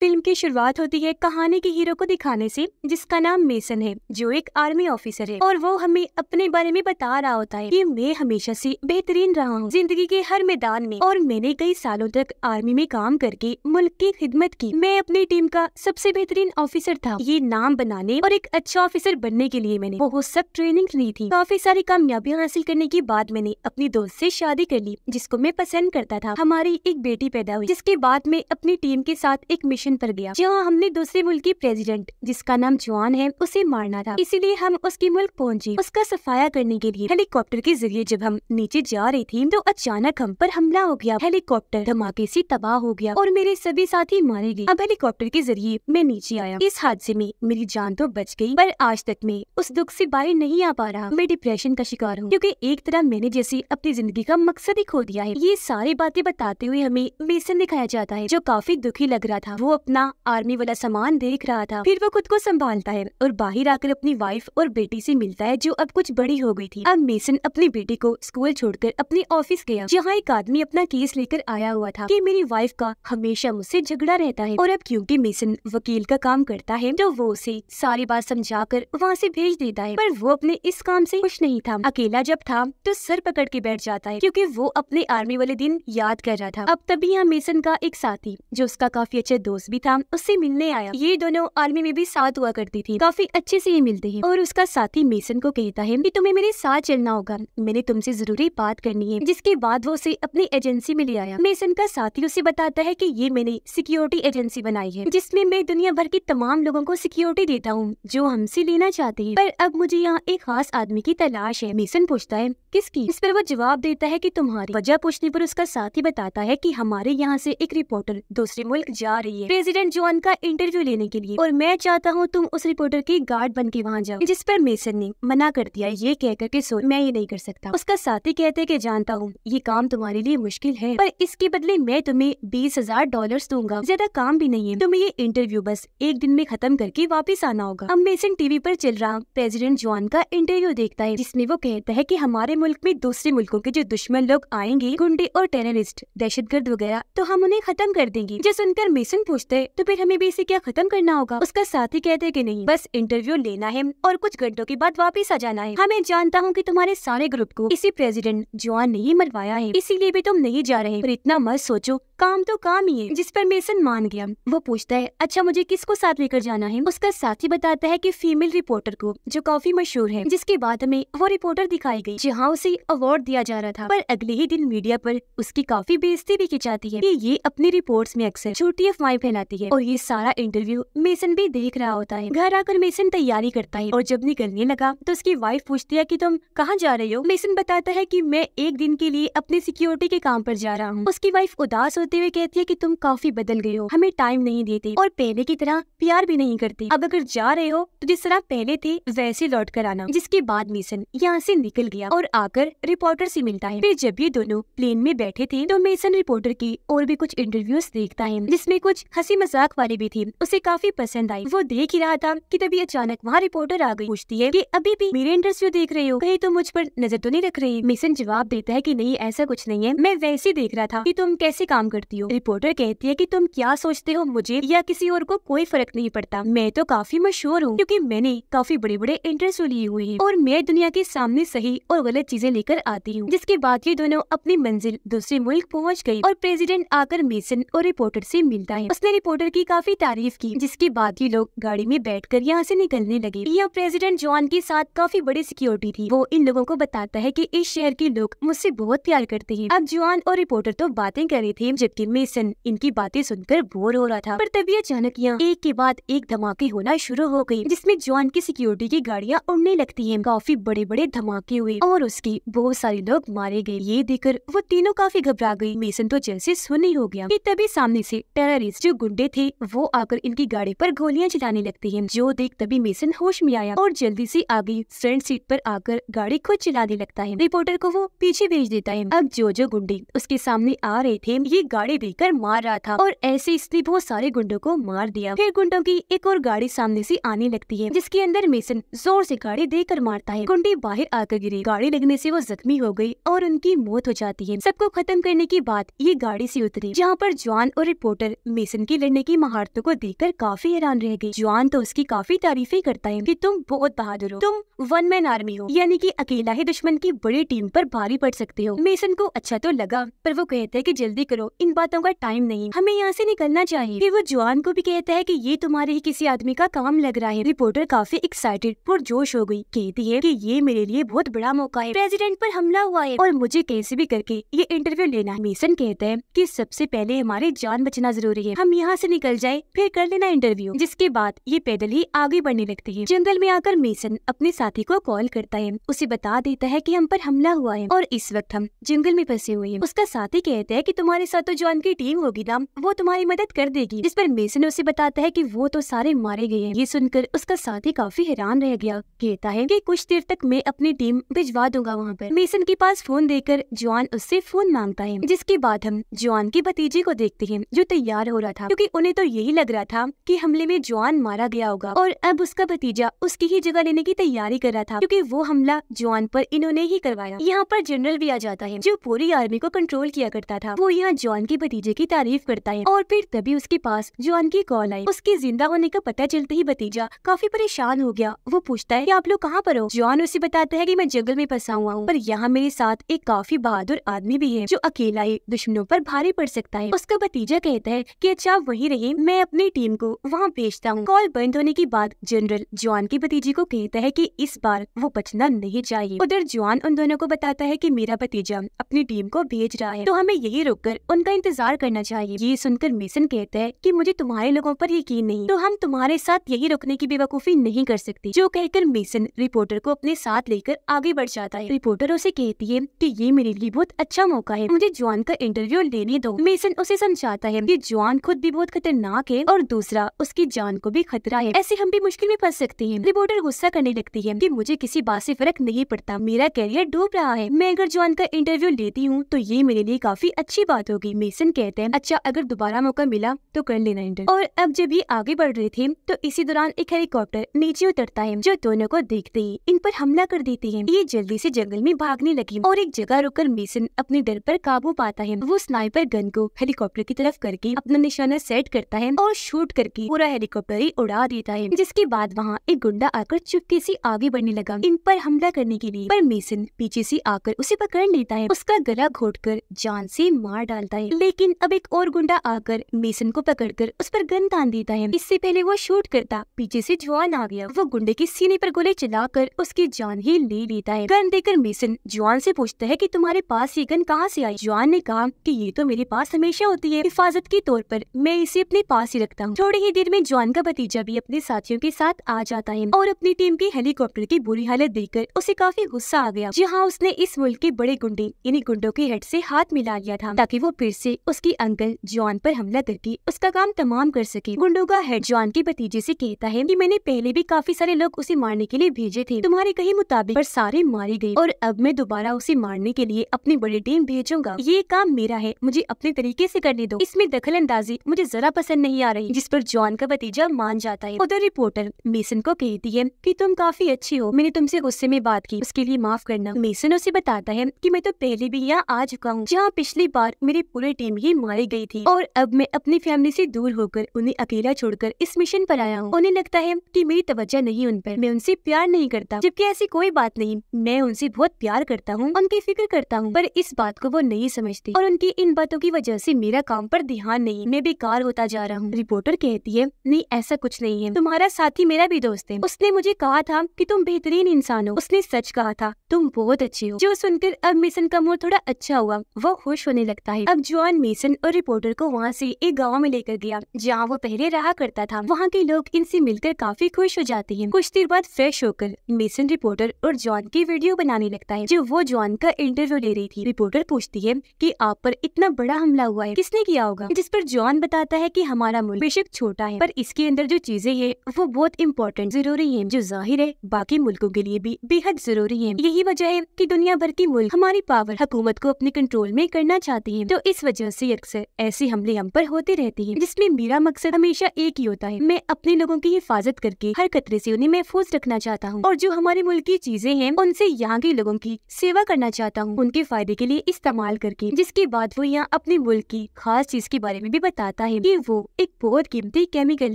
film की शुरुआत होती है कहानी के हीरो को दिखाने से जिसका नाम मेसन है जो एक आर्मी ऑफिसर है और वो हमें अपने बारे में बता रहा होता है कि मैं हमेशा से बेहतरीन रहा हूँ जिंदगी के हर मैदान में और मैंने कई सालों तक आर्मी में काम करके मुल्क की खिदमत की मैं अपनी टीम का सबसे बेहतरीन ऑफिसर था ये नाम बनाने और एक अच्छा ऑफिसर बनने के लिए मैंने बहुत सब ट्रेनिंग ली थी काफी सारी कामयाबी हासिल करने के बाद मैंने अपनी दोस्त ऐसी शादी कर ली जिसको मैं पसंद करता था हमारी एक बेटी पैदा हुई जिसके बाद में अपनी टीम के साथ एक मिशन मिशन पर गया जहाँ हमने दूसरे मुल्क की प्रेसिडेंट जिसका नाम जुआन है उसे मारना था इसीलिए हम उसके मुल्क पहुँचे उसका सफाया करने के लिए हेलीकॉप्टर के जरिए जब हम नीचे जा रही थी तो अचानक हम पर हमला हो गया हेलीकॉप्टर धमाके ऐसी तबाह हो गया और मेरे सभी साथी मारे गए अब हेलीकॉप्टर के जरिए मैं नीचे आया इस हादसे में मेरी जान तो बच गयी पर आज तक मैं उस दुख ऐसी बाहर नहीं आ पा रहा मैं डिप्रेशन का शिकार हूँ क्यूँकी एक तरह मैंने जैसे अपनी जिंदगी का मकसद ही खो दिया है ये सारी बातें बताते हुए हमें मेसन दिखाया जाता है जो काफी दुखी लग रहा था वो अपना आर्मी वाला सामान देख रहा था फिर वो खुद को संभालता है और बाहर आकर अपनी वाइफ और बेटी से मिलता है जो अब कुछ बड़ी हो गई थी अब मेसन अपनी बेटी को स्कूल छोड़कर अपने ऑफिस गया जहाँ एक आदमी अपना केस लेकर आया हुआ था कि मेरी वाइफ का हमेशा मुझसे झगड़ा रहता है और अब क्यूँकी मेसन वकील का काम करता है तो वो उसे सारी बात समझा कर वहाँ से भेज देता है पर वो अपने इस काम से खुश नहीं था अकेला जब था तो सर पकड़ के बैठ जाता है क्यूँकी वो अपने आर्मी वाले दिन याद कर रहा था अब तभी यहाँ मेसन का एक साथी जो उसका काफी अच्छा दोस्त दोस्त भी था उससे मिलने आया ये दोनों आर्मी में भी साथ हुआ करती थी काफी अच्छे से ये मिलते हैं और उसका साथी मेसन को कहता है कि तुम्हें मेरे साथ चलना होगा मैंने तुमसे जरूरी बात करनी है जिसके बाद वो उसे अपनी एजेंसी में ले आया मेसन का साथी उसे बताता है की ये मैंने सिक्योरिटी एजेंसी बनाई है जिसमे मैं दुनिया भर के तमाम लोगो को सिक्योरिटी देता हूँ जो हमसे लेना चाहते है पर अब मुझे यहाँ एक खास आदमी की तलाश है मेसन पूछता है किसकी इस पर वो जवाब देता है की तुम्हारी वजह पूछने आरोप उसका साथी बताता है की हमारे यहाँ ऐसी एक रिपोर्टर दूसरे मुल्क जा रही है प्रेसिडेंट जॉन का इंटरव्यू लेने के लिए और मैं चाहता हूँ तुम उस रिपोर्टर की गार्ड बन के वहाँ जाओ जिस पर मेसन ने मना कर दिया ये कहकर के सो मैं ये नहीं कर सकता उसका साथी कहते कि जानता हूँ ये काम तुम्हारे लिए मुश्किल है पर इसके बदले मैं तुम्हें बीस हजार डॉलर दूंगा ज्यादा काम भी नहीं है तुम्हें ये इंटरव्यू बस एक दिन में खत्म करके वापिस आना होगा अब मेसन टीवी पर चल रहा प्रेजिडेंट जॉन का इंटरव्यू देखता है जिसमे वो कहता है की हमारे मुल्क में दूसरे मुल्कों के जो दुश्मन लोग आएंगे गुंडे और टेररिस्ट दहशत वगैरह तो हम उन्हें खत्म कर देंगे जो सुनकर मेसन पूछ सोचते तो फिर हमें भी इसे क्या खत्म करना होगा उसका साथी कहते कि नहीं बस इंटरव्यू लेना है और कुछ घंटों के बाद वापस आ जाना है हमें हाँ, जानता हूँ कि तुम्हारे सारे ग्रुप को इसी प्रेसिडेंट जॉन ने ही मरवाया है इसीलिए भी तुम नहीं जा रहे पर इतना मत सोचो काम तो काम ही है जिस पर मेसन मान गया वो पूछता है अच्छा मुझे किसको साथ लेकर जाना है उसका साथी बताता है कि फीमेल रिपोर्टर को जो काफी मशहूर है जिसके बाद हमें वो रिपोर्टर दिखाई गई जहाँ उसे अवार्ड दिया जा रहा था पर अगले ही दिन मीडिया पर उसकी काफी बेइज्जती भी की जाती है कि ये अपनी रिपोर्ट्स में अक्सर छोटी अफवाहें बनाती है और ये सारा इंटरव्यू मेसन भी देख रहा होता है घर आकर मेसन तैयारी करता है और जब निकलने लगा तो उसकी वाइफ पूछती है की तुम कहाँ जा रहे हो मेसन बताता है की मैं एक दिन के लिए अपनी सिक्योरिटी के काम पर जा रहा हूँ उसकी वाइफ उदास होते हुए कहती है की तुम काफी बदल गये हो हमें टाइम नहीं देते और पहले की तरह प्यार भी नहीं करते अब अगर जा रहे हो तो जिस तरह पहले थे वैसे लौट कर आना जिसके बाद मेसन यहाँ से निकल गया और आकर रिपोर्टर से मिलता है फिर जब ये दोनों प्लेन में बैठे थे तो मेसन रिपोर्टर की और भी कुछ इंटरव्यूज देखता है जिसमे कुछ हंसी मजाक वाली भी थी उसे काफी पसंद आई वो देख ही रहा था कि तभी अचानक वहाँ रिपोर्टर आ गई पूछती है कि अभी भी मेरे इंटरव्यू देख रहे हो कहीं तुम मुझ पर नजर तो नहीं रख रही मिशन जवाब देता है की नहीं ऐसा कुछ नहीं है मैं वैसे देख रहा था की तुम कैसे काम करती हो रिपोर्टर कहती है की तुम क्या सोचते हो मुझे या किसी और को कोई फर्क नहीं पड़ता मैं तो काफी मशहूर हूँ क्यूँकी मैंने काफी बड़े बड़े इंटरव्यू लिए हुए हैं और मैं दुनिया के सामने सही और गलत चीजें लेकर आती हूँ जिसके बाद ये दोनों अपनी मंजिल दूसरे मुल्क पहुँच गयी और प्रेसिडेंट आकर मेसन और रिपोर्टर ऐसी मिलता है उसने रिपोर्टर की काफी तारीफ की जिसके बाद ही लोग गाड़ी में बैठ कर यहाँ ऐसी निकलने लगे यहाँ प्रेसिडेंट जॉन के साथ काफी बड़ी सिक्योरिटी थी वो इन लोगों को बताता है की इस शहर के लोग मुझसे बहुत प्यार करते हैं अब जॉन और रिपोर्टर तो बातें कर रहे थे जबकि मेसन इनकी बातें सुनकर बोर हो रहा था पर तभी अचानक यहाँ एक के बाद एक धमाके होना शुरू हो गयी जिसमे जॉन की सिक्योरिटी की गाड़ियाँ उड़ने लगती है काफी बड़े बड़े धमाके हुए और उसके बहुत सारे लोग मारे गए ये देखकर वो तीनों काफी घबरा गयी मेसन तो जैसे सुनी हो गया तभी सामने से टेररिस्ट जो गुंडे थे वो आकर इनकी गाड़ी पर गोलियां चलाने लगते हैं जो देख तभी मेसन होश में आया और जल्दी से आगे फ्रंट सीट पर आकर गाड़ी खुद चलाने लगता है रिपोर्टर को वो पीछे भेज देता है अब जो जो गुंडे उसके सामने आ रहे थे ये गाड़ी देखकर मार रहा था और ऐसे इसने बहुत सारे गुंडों को मार दिया फिर गुंडों की एक और गाड़ी सामने से आने लगती है जिसके अंदर मेसन जोर से गाड़ी देकर मारता है गुंडे बाहर आकर गिरे गाड़ी लगने से वो जख्मी हो गयी और उनकी मौत हो जाती है सबको खत्म करने के बाद ये गाड़ी से उतरी जहाँ पर जॉन और रिपोर्टर मेसन उनकी लड़ने की महारतों को देखकर काफी हैरान रह गई जुआन तो उसकी काफी तारीफें करता है कि तुम बहुत बहादुर हो तुम वन मैन आर्मी हो यानी कि अकेला ही दुश्मन की बड़ी टीम पर भारी पड़ सकते हो मेसन को अच्छा तो लगा पर वो कहते हैं कि जल्दी करो इन बातों का टाइम नहीं हमें यहाँ ऐसी निकलना चाहिए फिर वो जुआन को भी कहता है कि ये तुम्हारे ही किसी आदमी का काम लग रहा है रिपोर्टर काफी एक्साइटेड और जोश हो गई कहती है कि ये मेरे लिए बहुत बड़ा मौका है प्रेसिडेंट पर हमला हुआ है और मुझे कैसे भी करके ये इंटरव्यू लेना मेसन कहते हैं कि सबसे पहले हमारी जान बचना जरूरी है हम यहाँ से निकल जाए फिर कर लेना इंटरव्यू जिसके बाद ये पैदल ही आगे बढ़ने लगते है जंगल में आकर मेसन अपने साथी को कॉल करता है उसे बता देता है की हम पर हमला हुआ है और इस वक्त हम जंगल में फंसे हुए हैं उसका साथी कहता है की तुम्हारे साथ तो जॉन की टीम होगी ना वो तुम्हारी मदद कर देगी जिस पर मेसन उसे बताता है की वो तो सारे मारे गए हैं ये सुनकर उसका साथी काफी हैरान रह गया कहता है की कुछ देर तक मैं अपनी टीम भिजवा दूंगा वहाँ पर मेसन के पास फोन देकर जॉन उससे फोन मांगता है जिसके बाद हम जॉन के भतीजे को देखते हैं जो तैयार हो रहा था था क्योंकि उन्हें तो यही लग रहा था कि हमले में जॉन मारा गया होगा और अब उसका भतीजा उसकी ही जगह लेने की तैयारी कर रहा था क्योंकि वो हमला जॉन पर इन्होंने ही करवाया यहाँ पर जनरल भी आ जाता है जो पूरी आर्मी को कंट्रोल किया करता था वो यहाँ जॉन के भतीजे की तारीफ करता है और फिर तभी उसके पास जॉन की कॉल आई उसके जिंदा होने का पता चलते ही भतीजा काफी परेशान हो गया वो पूछता है की आप लोग कहाँ पर हो जॉन उसे बताता है की मैं जंगल में फंसा हुआ हूँ पर यहाँ मेरे साथ एक काफी बहादुर आदमी भी है जो अकेला ही दुश्मनों पर भारी पड़ सकता है उसका भतीजा कहता है की अच्छा आप वहीं रहिए मैं अपनी टीम को वहाँ भेजता हूँ कॉल बंद होने के बाद जनरल जुआन के भतीजे को कहता है की इस बार वो बचना नहीं चाहिए उधर जुआन उन दोनों को बताता है की मेरा भतीजा अपनी टीम को भेज रहा है तो हमें यही रोक उनका इंतजार करना चाहिए ये सुनकर मेसन कहता है की मुझे तुम्हारे लोगों आरोप यकीन नहीं तो हम तुम्हारे साथ यही रुकने की बेवकूफी नहीं कर सकते जो कहकर मेसन रिपोर्टर को अपने साथ लेकर आगे बढ़ जाता है रिपोर्टर उसे कहती है की ये मेरे लिए बहुत अच्छा मौका है मुझे जॉन का इंटरव्यू लेने दो मेसन उसे समझाता है कि जॉन खुद भी बहुत खतरनाक है और दूसरा उसकी जान को भी खतरा है ऐसे हम भी मुश्किल में फंस सकते हैं रिपोर्टर गुस्सा करने लगती है कि मुझे किसी बात ऐसी फर्क नहीं पड़ता मेरा कैरियर डूब रहा है मैं अगर जॉन का इंटरव्यू लेती हूँ तो ये मेरे लिए काफी अच्छी बात होगी मेसन कहते हैं अच्छा अगर दोबारा मौका मिला तो कर लेना इंटरव्यू और अब जब ये आगे बढ़ रहे थे तो इसी दौरान एक हेलीकॉप्टर नीचे उतरता है जो दोनों को देखते ही इन पर हमला कर देती है ये जल्दी से जंगल में भागने लगी और एक जगह कर मेसन अपने डर पर काबू पाता है वो स्नाइपर गन को हेलीकॉप्टर की तरफ करके अपना निशाना में सेट करता है और शूट करके पूरा हेलीकॉप्टर ही उड़ा देता है जिसके बाद वहाँ एक गुंडा आकर चुपके से आगे बढ़ने लगा इन पर हमला करने के लिए पर मेसन पीछे से आकर उसे पकड़ लेता है उसका गला घोट कर जान से मार डालता है लेकिन अब एक और गुंडा आकर मेसन को पकड़कर उस पर गन तान देता है इससे पहले वो शूट करता पीछे से जुआन आ गया वो गुंडे के सीने पर गोले चलाकर उसकी जान ही ले लेता है गन देकर मेसन जुआन से पूछता है कि तुम्हारे पास ये गन कहाँ से आई जुआन ने कहा कि ये तो मेरे पास हमेशा होती है हिफाजत के तौर पर मैं इसे अपने पास ही रखता हूँ थोड़ी ही देर में जॉन का भतीजा भी अपने साथियों के साथ आ जाता है और अपनी टीम के हेलीकॉप्टर की बुरी हालत देख उसे काफी गुस्सा आ गया जहाँ उसने इस मुल्क के बड़े गुंडे इन्हीं गुंडों के हेड ऐसी हाथ मिला लिया था ताकि वो फिर ऐसी उसकी अंकल जॉन आरोप हमला करके उसका काम तमाम कर सके गुंडों का हेड जॉन के भतीजे ऐसी कहता है की मैंने पहले भी काफी सारे लोग उसे मारने के लिए भेजे थे तुम्हारे कहीं मुताबिक पर सारे मारे गए और अब मैं दोबारा उसे मारने के लिए अपनी बड़ी टीम भेजूंगा ये काम मेरा है मुझे अपने तरीके से करने दो इसमें दखल अंदाजी मुझे जरा पसंद नहीं आ रही जिस पर जॉन का भतीजा मान जाता है उधर रिपोर्टर मेसन को कहती है कि तुम काफी अच्छी हो मैंने तुमसे गुस्से में बात की उसके लिए माफ करना मेसन उसे बताता है कि मैं तो पहले भी यहाँ आ चुका हूँ जहाँ पिछली बार मेरी पूरी टीम ही मारी गई थी और अब मैं अपनी फैमिली से दूर होकर उन्हें अकेला छोड़कर इस मिशन पर आया हूँ उन्हें लगता है कि मेरी तवज्जा नहीं उन पर मैं उनसे प्यार नहीं करता जबकि ऐसी कोई बात नहीं मैं उनसे बहुत प्यार करता हूँ उनकी फिक्र करता हूँ पर इस बात को वो नहीं समझती और उनकी इन बातों की वजह से मेरा काम पर ध्यान नहीं मैं भी बेकार होता जा रहा हूँ रिपोर्टर कहती है नहीं ऐसा कुछ नहीं है तुम्हारा साथी मेरा भी दोस्त है उसने मुझे कहा था कि तुम बेहतरीन इंसान हो उसने सच कहा था तुम बहुत अच्छे हो जो सुनकर अब मिशन का मूड थोड़ा अच्छा हुआ वो खुश होने लगता है अब जॉन मिशन और रिपोर्टर को वहाँ से एक गाँव में लेकर गया जहाँ वो पहले रहा करता था वहाँ के लोग इनसे मिलकर काफी खुश हो जाते हैं कुछ देर बाद फ्रेश होकर मिशन रिपोर्टर और जॉन की वीडियो बनाने लगता है जो वो जॉन का इंटरव्यू ले रही थी रिपोर्टर पूछती है की आप पर इतना बड़ा हमला हुआ है किसने किया होगा जिस पर जॉन बताता है कि हमारा मुल्क बेशक छोटा है पर इसके अंदर जो चीजें हैं वो बहुत इम्पोर्टेंट जरूरी है जो जाहिर है बाकी मुल्कों के लिए भी बेहद जरूरी है यही वजह है की दुनिया भर की मुल्क हमारी पावर हुकूमत को अपने कंट्रोल में करना चाहती है तो इस वजह से अक्सर ऐसे हमले हम पर होते रहते हैं जिसमें मेरा मकसद हमेशा एक ही होता है मैं अपने लोगों की हिफाजत करके हर खतरे से उन्हें महफूज रखना चाहता हूँ और जो हमारे मुल्क की चीजें हैं उनसे यहाँ के लोगों की सेवा करना चाहता हूँ उनके फायदे के लिए इस्तेमाल करके जिसके बाद वो यहाँ अपने मुल्क की खास चीज के बारे में भी बताते जाता है कि वो एक बहुत कीमती केमिकल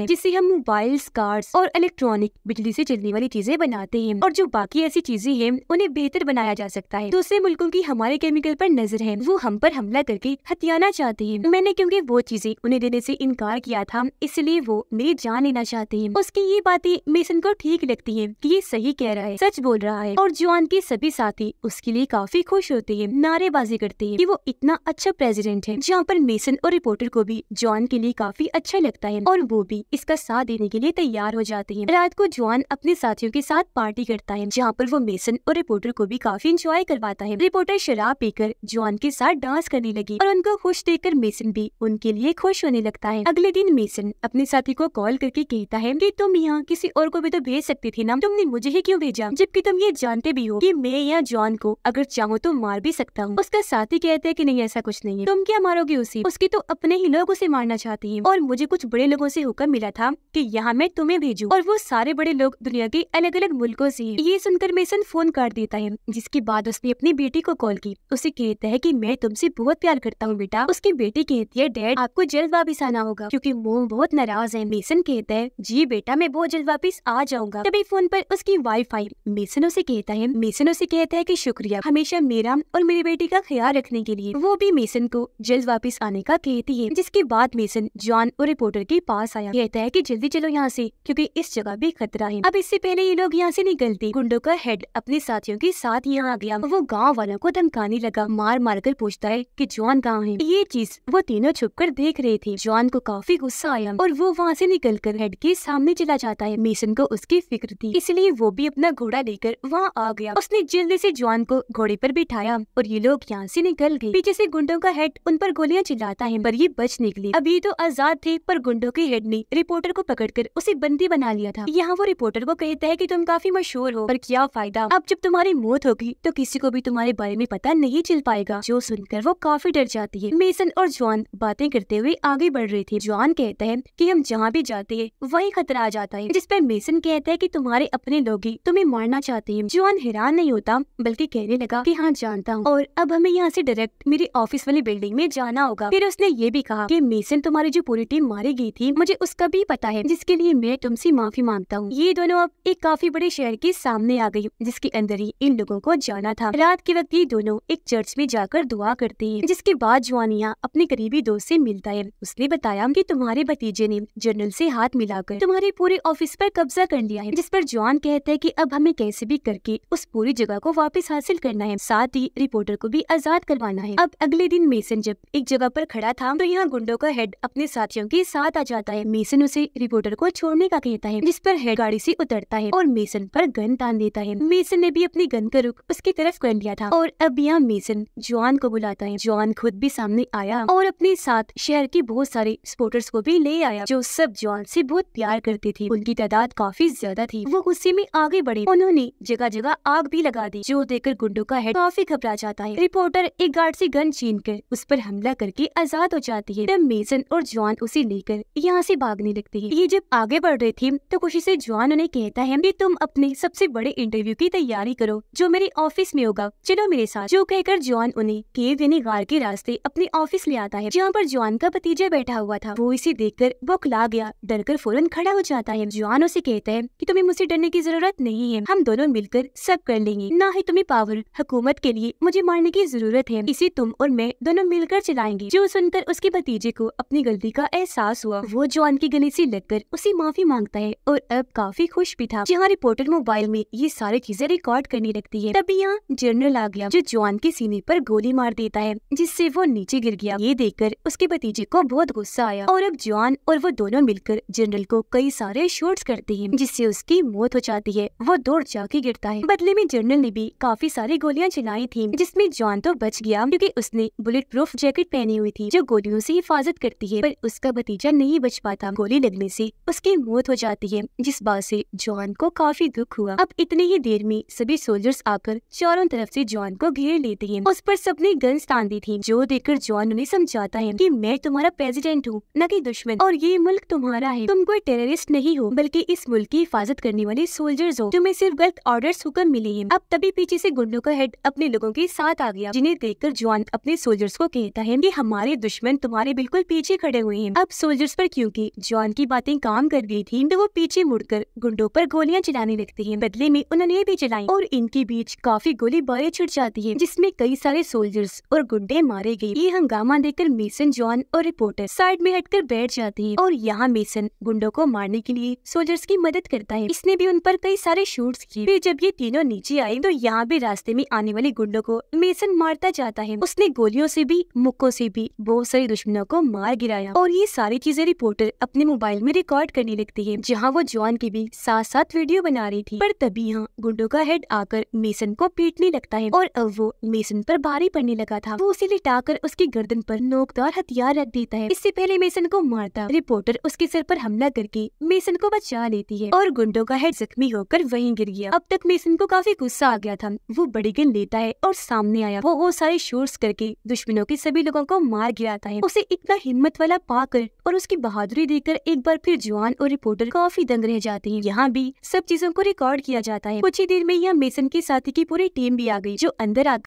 है जिसे हम मोबाइल्स कार्स और इलेक्ट्रॉनिक बिजली से चलने वाली चीजें बनाते हैं और जो बाकी ऐसी चीजें हैं उन्हें बेहतर बनाया जा सकता है दूसरे मुल्कों की हमारे केमिकल पर नजर है वो हम पर हमला करके हथियाना चाहते हैं मैंने क्योंकि वो चीजें उन्हें देने से इनकार किया था इसलिए वो मेरी जान लेना चाहते हैं उसकी ये बातें मेसन को ठीक लगती है की ये सही कह रहा है सच बोल रहा है और जुआन के सभी साथी उसके लिए काफी खुश होते हैं नारेबाजी करते हैं की वो इतना अच्छा प्रेसिडेंट है जहाँ पर मेसन और रिपोर्टर को भी जॉन के लिए काफी अच्छा लगता है और वो भी इसका साथ देने के लिए तैयार हो जाते हैं रात को जॉन अपने साथियों के साथ पार्टी करता है जहाँ पर वो मेसन और रिपोर्टर को भी काफी इंजॉय करवाता है रिपोर्टर शराब पीकर जॉन के साथ डांस करने लगी और उनको खुश देखकर मेसन भी उनके लिए खुश होने लगता है अगले दिन मेसन अपने साथी को कॉल करके कहता है की तुम यहाँ किसी और को भी तो भेज सकते थे ना तुमने मुझे ही क्यों भेजा जबकि तुम ये जानते भी हो की मैं या जॉन को अगर चाहूँ तो मार भी सकता हूँ उसका साथी कहते हैं की नहीं ऐसा कुछ नहीं है तुम क्या मारोगे उसी उसके तो अपने ही लोग उसे मारना चाहती हूँ और मुझे कुछ बड़े लोगों से हुक्म मिला था कि यहाँ मैं तुम्हें भेजूं और वो सारे बड़े लोग दुनिया के अलग अलग मुल्कों से ये सुनकर मेसन फोन कर देता है जिसके बाद उसने अपनी बेटी को कॉल की उसे कहता है की मैं तुमसे बहुत प्यार करता हूँ बेटा उसकी बेटी कहती है डैड आपको जल्द वापिस आना होगा क्यूँकी मोम बहुत नाराज है मेसन कहता है जी बेटा मैं बहुत जल्द वापिस आ जाऊंगा तभी फोन पर उसकी वाइफ आई मेसन उसे कहता है मेसन उसे कहता है की शुक्रिया हमेशा मेरा और मेरी बेटी का ख्याल रखने के लिए वो भी मेसन को जल्द वापिस आने का कहती है जिसके बाद बाद मेसन जॉन और रिपोर्टर के पास आया कहता है कि जल्दी चलो यहाँ से क्योंकि इस जगह भी खतरा है अब इससे पहले ये लोग यहाँ से निकलते गुंडों का हेड अपने साथियों के साथ यहाँ आ गया वो गाँव वालों को धमकाने लगा मार मार कर पूछता है की जॉन कहाँ है ये चीज वो तीनों छुप कर देख रहे थे जॉन को काफी गुस्सा आया और वो वहाँ से निकल कर हेड के सामने चला जाता है मेसन को उसकी फिक्र थी इसलिए वो भी अपना घोड़ा लेकर वहाँ आ गया उसने जल्दी से जॉन को घोड़े पर बिठाया और ये लोग यहाँ से निकल गए पीछे से गुंडों का हेड उन पर गोलियां चिल्लाता है पर ये बच निकली अभी तो आजाद थे पर गुंडों की हेड ने रिपोर्टर को पकड़कर उसे बंदी बना लिया था यहाँ वो रिपोर्टर को कहता है कि तुम काफी मशहूर हो पर क्या फायदा अब जब तुम्हारी मौत होगी तो किसी को भी तुम्हारे बारे में पता नहीं चल पाएगा जो सुनकर वो काफी डर जाती है मेसन और जॉन बातें करते हुए आगे बढ़ रहे थे जॉन कहता है की हम जहाँ भी जाते हैं वही खतरा आ जाता है जिस पर मेसन कहता है की तुम्हारे अपने लोग ही तुम्हें मारना चाहते है जॉन हैरान नहीं होता बल्कि कहने लगा की हाँ जानता हूँ और अब हमें यहाँ ऐसी डायरेक्ट मेरे ऑफिस वाली बिल्डिंग में जाना होगा फिर उसने ये भी कहा की बेसन तुम्हारी जो पूरी टीम मारी गई थी मुझे उसका भी पता है जिसके लिए मैं तुमसे माफी मांगता हूँ ये दोनों अब एक काफी बड़े शहर के सामने आ गयी जिसके अंदर ही इन लोगों को जाना था रात के वक्त ये दोनों एक चर्च में जाकर दुआ करते है जिसके बाद जुआनिया अपने करीबी दोस्त ऐसी मिलता है उसने बताया की तुम्हारे भतीजे ने जनरल ऐसी हाथ मिलाकर तुम्हारे पूरे ऑफिस आरोप कब्जा कर लिया है जिस पर जुआन कहता है की अब हमें कैसे भी करके उस पूरी जगह को वापस हासिल करना है साथ ही रिपोर्टर को भी आजाद करवाना है अब अगले दिन मेसन जब एक जगह पर खड़ा था तो यहाँ गुंडों का का हेड अपने साथियों के साथ आ जाता है मेसन उसे रिपोर्टर को छोड़ने का कहता है जिस पर हेड गाड़ी से उतरता है और मेसन पर गन तान देता है मेसन ने भी अपनी गन का रुख उसकी तरफ कर लिया था और अब यहाँ मेसन जवान को बुलाता है जवान खुद भी सामने आया और अपने साथ शहर के बहुत सारे स्पोर्टर्स को भी ले आया जो सब जवान से बहुत प्यार करते थे उनकी तादाद काफी ज्यादा थी वो गुस्से में आगे बढ़े उन्होंने जगह जगह आग भी लगा दी जो देखकर गुंडो का हेड काफी घबरा जाता है रिपोर्टर एक गार्ड से गन छीन कर उस पर हमला करके आजाद हो जाती है तब मेसन और जॉन उसे लेकर यहाँ से भागने लगते हैं ये जब आगे बढ़ रहे थे तो खुशी से जॉन उन्हें कहता है कि तुम अपने सबसे बड़े इंटरव्यू की तैयारी करो जो मेरे ऑफिस में होगा चलो मेरे साथ जो कहकर जॉन उन्हें केव यानी गार के रास्ते अपने ऑफिस ले आता है जहाँ पर जॉन का भतीजा बैठा हुआ था वो इसे देख देखकर बौखला गया डर कर फौरन खड़ा हो जाता है जॉन उसे कहता है की तुम्हें मुझसे डरने की जरूरत नहीं है हम दोनों मिलकर सब कर लेंगे न ही तुम्हें पावर हुकूमत के लिए मुझे मारने की जरूरत है इसे तुम और मैं दोनों मिलकर चलाएंगे जो सुनकर उसके भतीजे को अपनी गलती का एहसास हुआ वो जॉन की गले से लगकर उसे माफी मांगता है और अब काफी खुश भी था जहाँ रिपोर्टर मोबाइल में ये सारी चीजें रिकॉर्ड करने लगती है तभी यहाँ जनरल आ गया जो जॉन के सीने पर गोली मार देता है जिससे वो नीचे गिर गया ये देखकर उसके भतीजे को बहुत गुस्सा आया और अब जॉन और वो दोनों मिलकर जनरल को कई सारे शोट करते हैं जिससे उसकी मौत हो जाती है वो दौड़ जाके गिरता है बदले में जनरल ने भी काफी सारी गोलियाँ चलाई थी जिसमे जॉन तो बच गया क्यूँकी उसने बुलेट प्रूफ जैकेट पहनी हुई थी जो गोलियों से हिफाजत मदद करती है पर उसका भतीजा नहीं बच पाता गोली लगने से उसकी मौत हो जाती है जिस बात से जॉन को काफी दुख हुआ अब इतनी ही देर में सभी सोल्जर्स आकर चारों तरफ से जॉन को घेर लेते हैं उस पर सबने गन्स तान दी थी जो देखकर जॉन उन्हें समझाता है की मैं तुम्हारा प्रेसिडेंट हूँ न की दुश्मन और ये मुल्क तुम्हारा है तुम कोई टेररिस्ट नहीं हो बल्कि इस मुल्क की हिफाजत करने वाले सोल्जर्स हो तुम्हें सिर्फ गलत ऑर्डर हुक्म मिले हैं अब तभी पीछे ऐसी गुंडों का हेड अपने लोगों के साथ आ गया जिन्हें देखकर जॉन अपने सोल्जर्स को कहता है की हमारे दुश्मन तुम्हारे बिल्कुल पीछे खड़े हुए हैं अब सोल्जर्स पर क्योंकि जॉन की बातें काम कर गई थी तो वो पीछे मुड़कर गुंडों पर गोलियां चलाने लगती हैं बदले में उन्होंने भी चलाई और इनके बीच काफी गोली बारी छुट जाती है जिसमे कई सारे सोल्जर्स और गुंडे मारे गए ये हंगामा देखकर मेसन जॉन और रिपोर्टर साइड में हटकर बैठ जाते हैं और यहाँ मेसन गुंडो को मारने के लिए सोल्जर्स की मदद करता है इसने भी उन पर कई सारे शूट किए फिर जब ये तीनों नीचे आए तो यहाँ भी रास्ते में आने वाले गुंडो को मेसन मारता जाता है उसने गोलियों से भी मुक्कों से भी बहुत सारे दुश्मनों को मार गिराया और ये सारी चीजें रिपोर्टर अपने मोबाइल में रिकॉर्ड करने लगती है जहाँ वो जॉन की भी साथ साथ वीडियो बना रही थी पर तभी यहाँ गुंडो का हेड आकर मेसन को पीटने लगता है और अब वो मेसन पर भारी पड़ने लगा था वो उसे लिटा कर उसकी गर्दन पर नोकदार हथियार रख देता है इससे पहले मेसन को मारता रिपोर्टर उसके सिर पर हमला करके मेसन को बचा लेती है और गुंडों का हेड जख्मी होकर वहीं गिर गया अब तक मेसन को काफी गुस्सा आ गया था वो बड़ी गन लेता है और सामने आया वो वो सारे शोर्स करके दुश्मनों के सभी लोगों को मार गिराता है उसे इतना हिम्मत वाला पाकर और उसकी बहादुरी देखकर एक बार फिर जवान और रिपोर्टर काफी दंग रह जाते हैं यहाँ भी सब चीजों को रिकॉर्ड किया जाता है कुछ ही देर में यहाँ मेसन के साथी की पूरी टीम भी आ गई जो अंदर आकर